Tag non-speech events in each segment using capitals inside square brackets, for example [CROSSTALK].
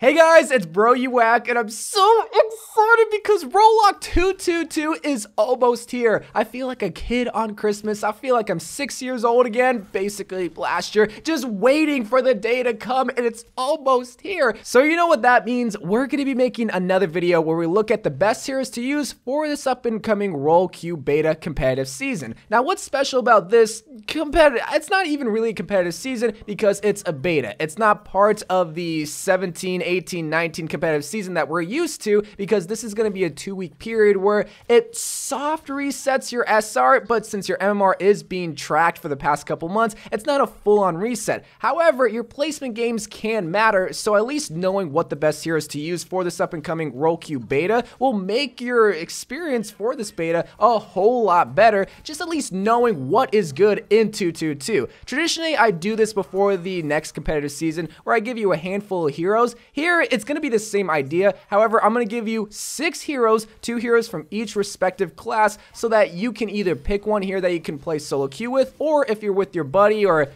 Hey guys, it's Bro You Whack, and I'm so excited because Rolock 222 is almost here. I feel like a kid on Christmas. I feel like I'm six years old again, basically last year, just waiting for the day to come, and it's almost here. So you know what that means. We're gonna be making another video where we look at the best heroes to use for this up and coming Roll Q Beta competitive season. Now, what's special about this competitive? It's not even really a competitive season because it's a beta. It's not part of the 17, 18 19 competitive season that we're used to because this is going to be a two week period where it soft resets your SR, but since your MMR is being tracked for the past couple months, it's not a full on reset. However, your placement games can matter, so at least knowing what the best heroes to use for this up and coming RollQ beta will make your experience for this beta a whole lot better, just at least knowing what is good in 222. Traditionally, I do this before the next competitive season where I give you a handful of heroes. Here, it's gonna be the same idea. However, I'm gonna give you six heroes, two heroes from each respective class, so that you can either pick one here that you can play solo queue with, or if you're with your buddy or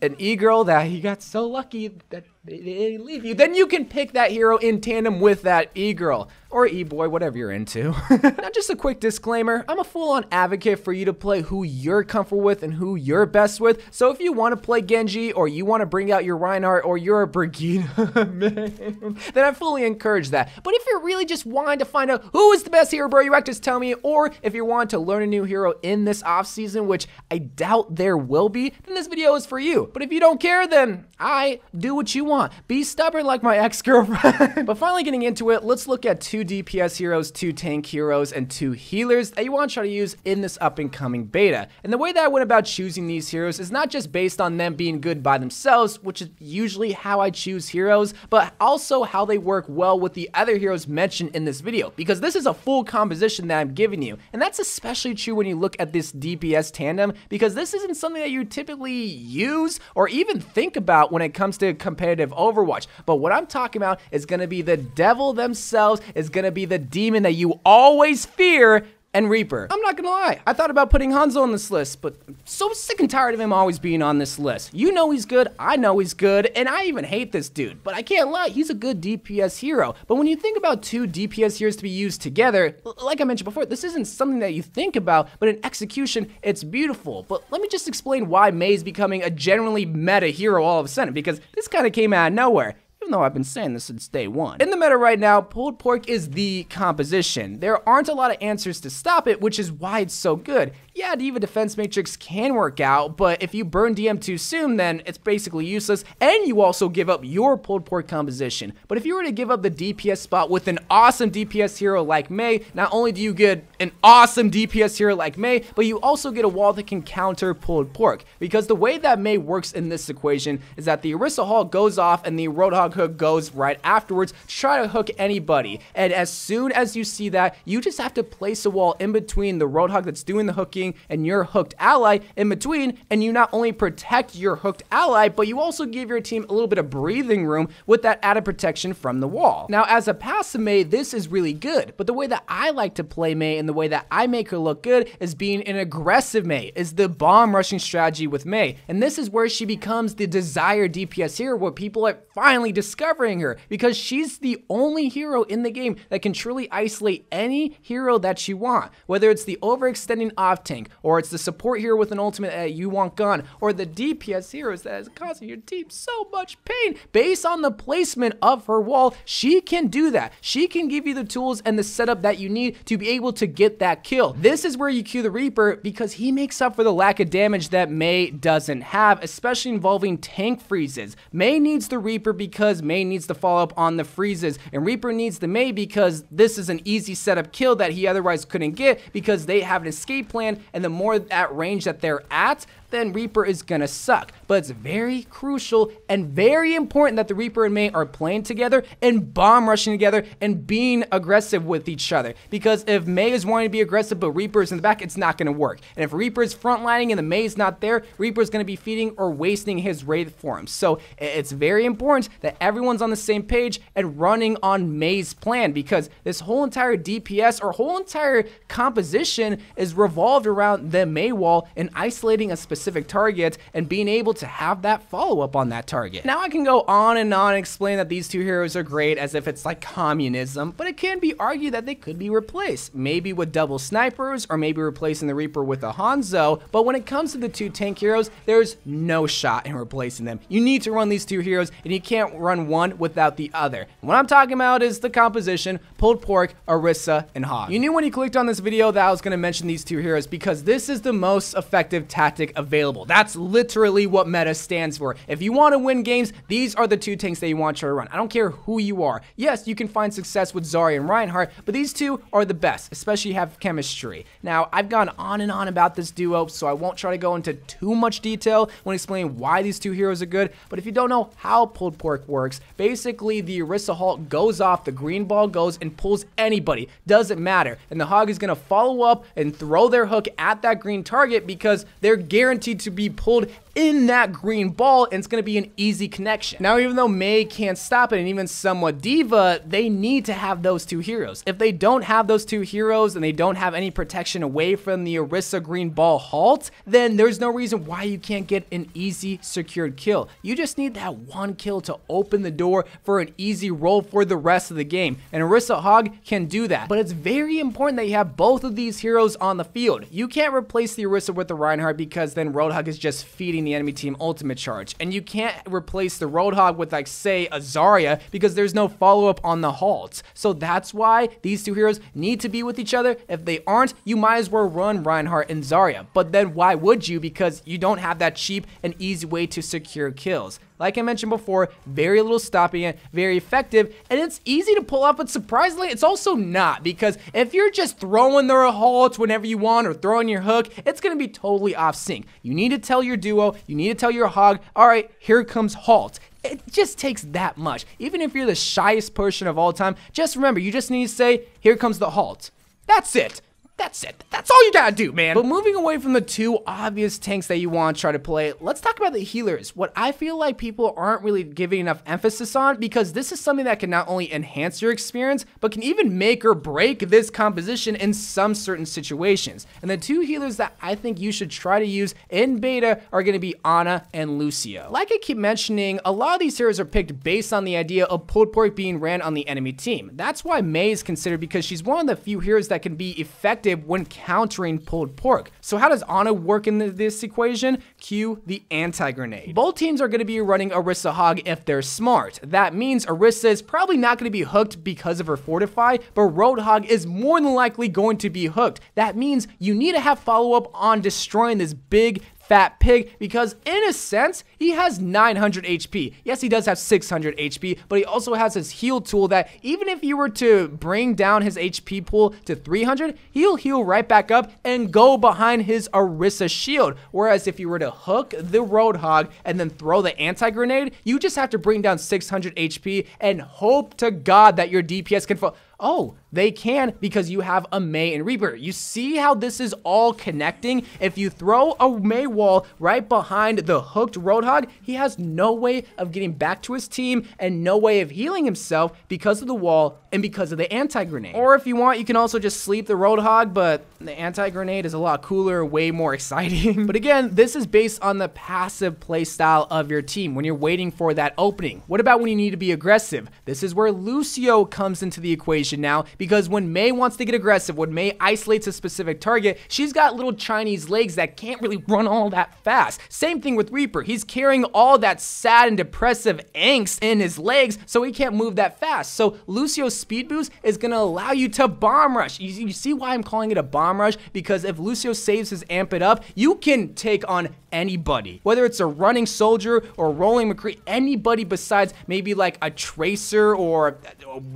an e-girl that you got so lucky that they, they leave you. Then you can pick that hero in tandem with that e-girl or e-boy, whatever you're into. [LAUGHS] now, just a quick disclaimer, I'm a full-on advocate for you to play who you're comfortable with and who you're best with. So if you want to play Genji or you want to bring out your Reinhardt or your Brigida, [LAUGHS] man, then I fully encourage that. But if you're really just wanting to find out who is the best hero, bro, you act just tell me. Or if you're wanting to learn a new hero in this off season, which I doubt there will be, then this video is for you. But if you don't care, then I do what you want want. Be stubborn like my ex-girlfriend. [LAUGHS] but finally getting into it, let's look at two DPS heroes, two tank heroes, and two healers that you want to try to use in this up-and-coming beta. And the way that I went about choosing these heroes is not just based on them being good by themselves, which is usually how I choose heroes, but also how they work well with the other heroes mentioned in this video, because this is a full composition that I'm giving you. And that's especially true when you look at this DPS tandem, because this isn't something that you typically use or even think about when it comes to competitive of Overwatch. But what I'm talking about is going to be the devil themselves, is going to be the demon that you always fear and Reaper. I'm not gonna lie, I thought about putting Hanzo on this list, but I'm so sick and tired of him always being on this list. You know he's good, I know he's good, and I even hate this dude, but I can't lie, he's a good DPS hero. But when you think about two DPS heroes to be used together, like I mentioned before, this isn't something that you think about, but in execution, it's beautiful. But let me just explain why is becoming a generally meta hero all of a sudden, because this kind of came out of nowhere even though I've been saying this since day one. In the meta right now, pulled pork is the composition. There aren't a lot of answers to stop it, which is why it's so good yeah, the Diva Defense Matrix can work out, but if you burn DM too soon, then it's basically useless, and you also give up your pulled pork composition. But if you were to give up the DPS spot with an awesome DPS hero like May, not only do you get an awesome DPS hero like May, but you also get a wall that can counter pulled pork. Because the way that May works in this equation is that the Orisa Hall goes off and the Roadhog hook goes right afterwards to try to hook anybody. And as soon as you see that, you just have to place a wall in between the Roadhog that's doing the hooking protecting and your hooked ally in between, and you not only protect your hooked ally, but you also give your team a little bit of breathing room with that added protection from the wall. Now, as a passive May, this is really good, but the way that I like to play May and the way that I make her look good is being an aggressive May, is the bomb rushing strategy with May, and this is where she becomes the desired DPS hero, where people are finally discovering her, because she's the only hero in the game that can truly isolate any hero that you want, whether it's the overextending off tank, tank, or it's the support hero with an ultimate that you want gone, or the DPS heroes that is causing your team so much pain. Based on the placement of her wall, she can do that. She can give you the tools and the setup that you need to be able to get that kill. This is where you cue the Reaper because he makes up for the lack of damage that May doesn't have, especially involving tank freezes. May needs the Reaper because May needs to follow up on the freezes, and Reaper needs the May because this is an easy setup kill that he otherwise couldn't get because they have an escape plan and the more at range that they're at, then Reaper is gonna suck. But it's very crucial and very important that the Reaper and May are playing together and bomb rushing together and being aggressive with each other. Because if May is wanting to be aggressive but Reaper is in the back, it's not gonna work. And if Reaper is frontlining and the May is not there, Reaper is gonna be feeding or wasting his Wraith form. So it's very important that everyone's on the same page and running on May's plan because this whole entire DPS or whole entire composition is revolved around the May wall and isolating a specific specific target and being able to have that follow up on that target. Now I can go on and on and explain that these two heroes are great as if it's like communism, but it can be argued that they could be replaced, maybe with double snipers or maybe replacing the Reaper with a Hanzo, but when it comes to the two tank heroes, there's no shot in replacing them. You need to run these two heroes and you can't run one without the other. And what I'm talking about is the composition, pulled pork, Arissa, and Hog. You knew when you clicked on this video that I was gonna mention these two heroes because this is the most effective tactic of available. That's literally what meta stands for. If you want to win games, these are the two tanks that you want to run. I don't care who you are. Yes, you can find success with Zarya and Reinhardt, but these two are the best, especially have chemistry. Now, I've gone on and on about this duo, so I won't try to go into too much detail when explaining why these two heroes are good, but if you don't know how pulled pork works, basically the Orisa Halt goes off, the green ball goes and pulls anybody, doesn't matter, and the Hog is going to follow up and throw their hook at that green target because they're guaranteed guaranteed to be pulled in that green ball, and it's going to be an easy connection. Now, even though May can't stop it, and even somewhat Diva, they need to have those two heroes. If they don't have those two heroes and they don't have any protection away from the Orisa green ball halt, then there's no reason why you can't get an easy secured kill. You just need that one kill to open the door for an easy roll for the rest of the game, and Orisa Hog can do that. But it's very important that you have both of these heroes on the field. You can't replace the Orisa with the Reinhardt because then then Roadhog is just feeding the enemy team ultimate charge. And you can't replace the Roadhog with like say Azaria because there's no follow-up on the halt. So that's why these two heroes need to be with each other. If they aren't, you might as well run Reinhardt and Zarya. But then why would you? Because you don't have that cheap and easy way to secure kills. Like I mentioned before, very little stopping it, very effective, and it's easy to pull off, but surprisingly, it's also not because if you're just throwing their halt whenever you want or throwing your hook, it's going to be totally off sync. You need to tell your duo, you need to tell your hog, all right, here comes halt it just takes that much. Even if you're the shyest person of all time, just remember, you just need to say, here comes the halt. That's it. That's it. That's all you gotta do, man. But moving away from the two obvious tanks that you want to try to play, let's talk about the healers. What I feel like people aren't really giving enough emphasis on because this is something that can not only enhance your experience, but can even make or break this composition in some certain situations. And the two healers that I think you should try to use in beta are gonna be Ana and Lucio. Like I keep mentioning, a lot of these heroes are picked based on the idea of pulled pork being ran on the enemy team. That's why May is considered because she's one of the few heroes that can be effective effective when countering pulled pork. So how does Ana work in this equation? Cue the anti-grenade. Both teams are going to be running Arissa Hog if they're smart. That means Arissa is probably not going to be hooked because of her Fortify, but Roadhog is more than likely going to be hooked. That means you need to have follow-up on destroying this big, Fat Pig because, in a sense, he has 900 HP. Yes, he does have 600 HP, but he also has his heal tool that even if you were to bring down his HP pool to 300, he'll heal right back up and go behind his Orisa shield. Whereas if you were to hook the Roadhog and then throw the anti-grenade, you just have to bring down 600 HP and hope to God that your DPS can fall. Oh, they can because you have a May and Reaper. You see how this is all connecting? If you throw a May wall right behind the hooked Roadhog, he has no way of getting back to his team and no way of healing himself because of the wall and because of the anti-grenade. Or if you want, you can also just sleep the Roadhog, but the anti-grenade is a lot cooler, way more [LAUGHS] exciting. but again, this is based on the passive playstyle of your team when you're waiting for that opening. What about when you need to be aggressive? This is where Lucio comes into the equation now because because when May wants to get aggressive, when May isolates a specific target, she's got little Chinese legs that can't really run all that fast. Same thing with Reaper. He's carrying all that sad and depressive angst in his legs, so he can't move that fast. So Lucio's speed boost is gonna allow you to bomb rush. You, you see why I'm calling it a bomb rush? Because if Lucio saves his amp it up, you can take on anybody. Whether it's a running soldier or rolling McCree, anybody besides maybe like a Tracer or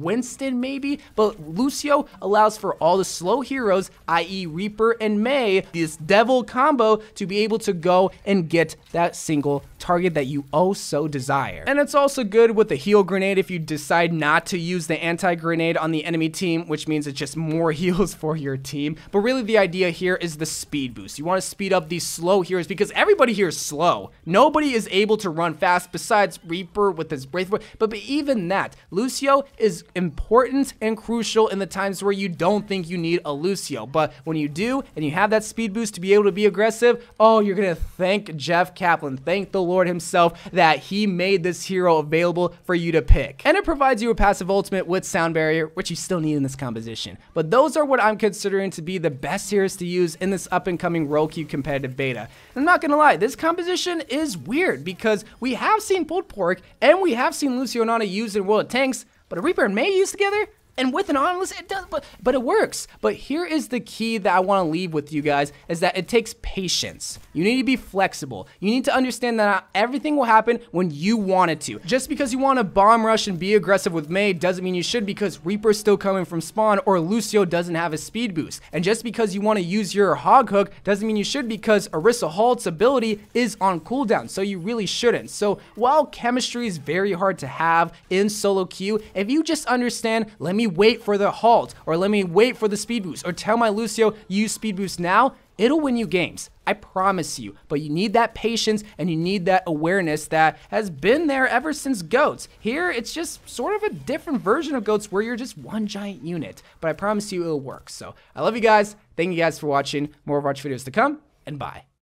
Winston maybe, but Lucio allows for all the slow heroes, i.e. Reaper and May, this devil combo to be able to go and get that single target that you oh so desire. And it's also good with the heal grenade if you decide not to use the anti-grenade on the enemy team, which means it's just more [LAUGHS] heals for your team. But really the idea here is the speed boost. You wanna speed up these slow heroes because everybody here is slow. Nobody is able to run fast besides Reaper with his breath. But, but even that, Lucio is important and crucial in the times where you don't think you need a Lucio. But when you do and you have that speed boost to be able to be aggressive, oh, you're going to thank Jeff Kaplan. Thank the Lord himself that he made this hero available for you to pick. And it provides you a passive ultimate with Sound Barrier, which you still need in this composition. But those are what I'm considering to be the best heroes to use in this up and coming Roku competitive beta. I'm not going to lie, this composition is weird because we have seen Pulled Pork and we have seen Lucio Nana used in World of Tanks, but a Reaper and May used together? and with an analyst, it does, but, but it works. But here is the key that I wanna leave with you guys is that it takes patience. You need to be flexible. You need to understand that not everything will happen when you want it to. Just because you wanna bomb rush and be aggressive with May doesn't mean you should because Reaper's still coming from spawn or Lucio doesn't have a speed boost. And just because you wanna use your hog hook doesn't mean you should because Orisa Halt's ability is on cooldown, so you really shouldn't. So while chemistry is very hard to have in solo queue, if you just understand, let me wait for the halt, or let me wait for the speed boost, or tell my Lucio, use speed boost now, it'll win you games. I promise you. But you need that patience and you need that awareness that has been there ever since GOATS. Here, it's just sort of a different version of GOATS where you're just one giant unit. But I promise you it'll work. So I love you guys. Thank you guys for watching. More Watch videos to come, and bye.